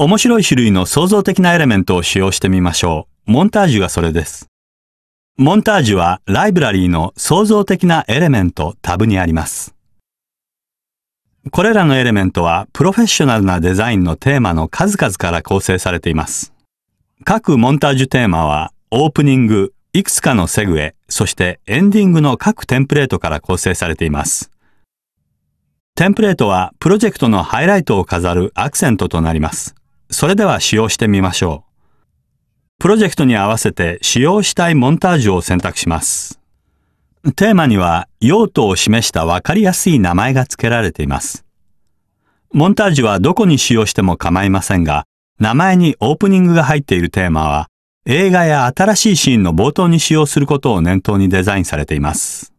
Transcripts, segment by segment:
面白い種類の創造的なエレメントを使用してみましょう。モンタージュがそれです。モンタージュはライブラリーの創造的なエレメントタブにあります。これらのエレメントはプロフェッショナルなデザインのテーマの数々から構成されています。各モンタージュテーマはオープニング、いくつかのセグエ、そしてエンディングの各テンプレートから構成されています。テンプレートはプロジェクトのハイライトを飾るアクセントとなります。それでは使用してみましょう。プロジェクトに合わせて使用したいモンタージュを選択します。テーマには用途を示したわかりやすい名前が付けられています。モンタージュはどこに使用しても構いませんが、名前にオープニングが入っているテーマは、映画や新しいシーンの冒頭に使用することを念頭にデザインされています。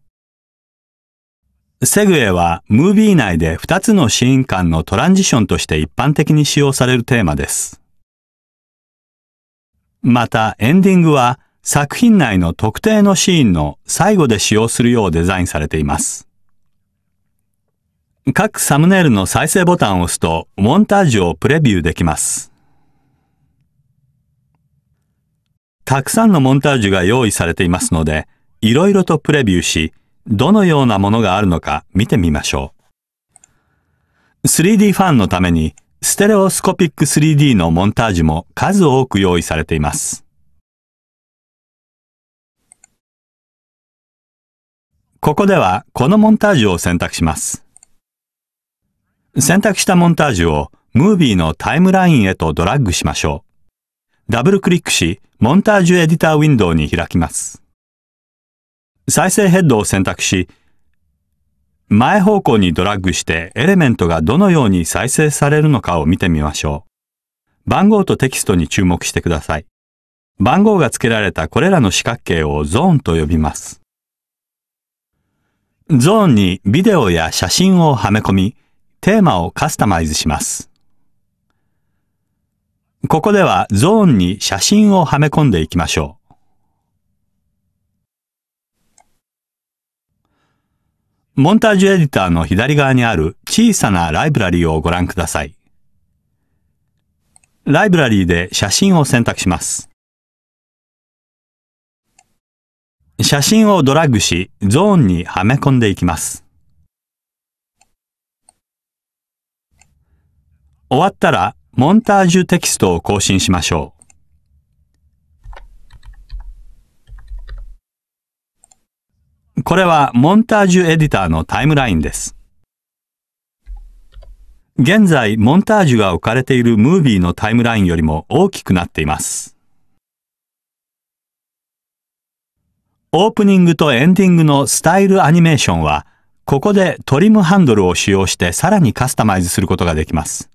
セグウェイはムービー内で2つのシーン間のトランジションとして一般的に使用されるテーマです。またエンディングは作品内の特定のシーンの最後で使用するようデザインされています。各サムネイルの再生ボタンを押すとモンタージュをプレビューできます。たくさんのモンタージュが用意されていますので、いろいろとプレビューし、どのようなものがあるのか見てみましょう。3D ファンのためにステレオスコピック 3D のモンタージュも数多く用意されています。ここではこのモンタージュを選択します。選択したモンタージュをムービーのタイムラインへとドラッグしましょう。ダブルクリックし、モンタージュエディターウィンドウに開きます。再生ヘッドを選択し、前方向にドラッグしてエレメントがどのように再生されるのかを見てみましょう。番号とテキストに注目してください。番号が付けられたこれらの四角形をゾーンと呼びます。ゾーンにビデオや写真をはめ込み、テーマをカスタマイズします。ここではゾーンに写真をはめ込んでいきましょう。モンタージュエディターの左側にある小さなライブラリーをご覧ください。ライブラリーで写真を選択します。写真をドラッグし、ゾーンにはめ込んでいきます。終わったら、モンタージュテキストを更新しましょう。これはモンタージュエディターのタイムラインです。現在、モンタージュが置かれているムービーのタイムラインよりも大きくなっています。オープニングとエンディングのスタイルアニメーションは、ここでトリムハンドルを使用してさらにカスタマイズすることができます。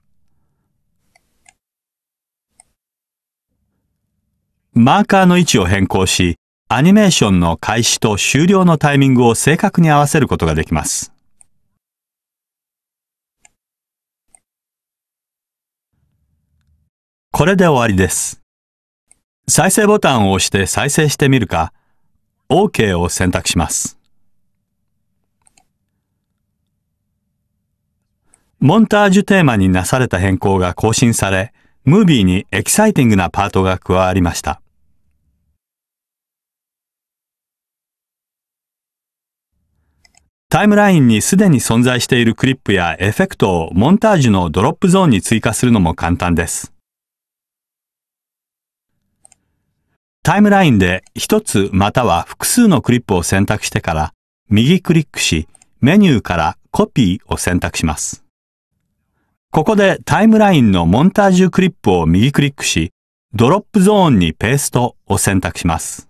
マーカーの位置を変更し、アニメーションの開始と終了のタイミングを正確に合わせることができます。これで終わりです。再生ボタンを押して再生してみるか、OK を選択します。モンタージュテーマになされた変更が更新され、ムービーにエキサイティングなパートが加わりました。タイムラインにすでに存在しているクリップやエフェクトをモンタージュのドロップゾーンに追加するのも簡単です。タイムラインで1つまたは複数のクリップを選択してから右クリックしメニューからコピーを選択します。ここでタイムラインのモンタージュクリップを右クリックしドロップゾーンにペーストを選択します。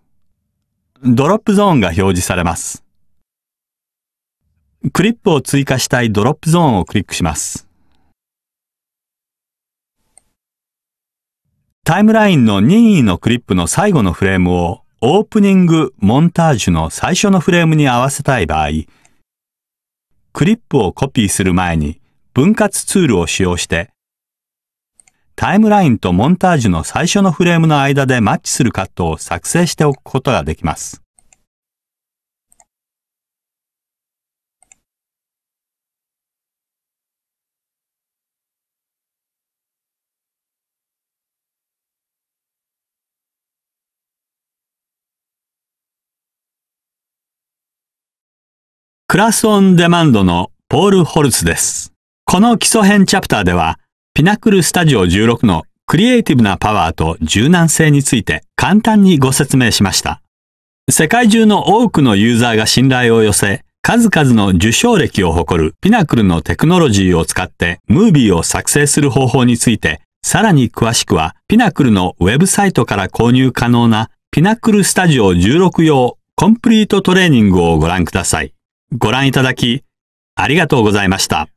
ドロップゾーンが表示されます。クリップを追加したいドロップゾーンをクリックします。タイムラインの任意のクリップの最後のフレームをオープニング・モンタージュの最初のフレームに合わせたい場合、クリップをコピーする前に分割ツールを使用して、タイムラインとモンタージュの最初のフレームの間でマッチするカットを作成しておくことができます。クラスオンデマンドのポール・ホルツです。この基礎編チャプターでは、ピナクルスタジオ16のクリエイティブなパワーと柔軟性について簡単にご説明しました。世界中の多くのユーザーが信頼を寄せ、数々の受賞歴を誇るピナクルのテクノロジーを使ってムービーを作成する方法について、さらに詳しくはピナクルのウェブサイトから購入可能なピナクルスタジオ16用コンプリートトレーニングをご覧ください。ご覧いただき、ありがとうございました。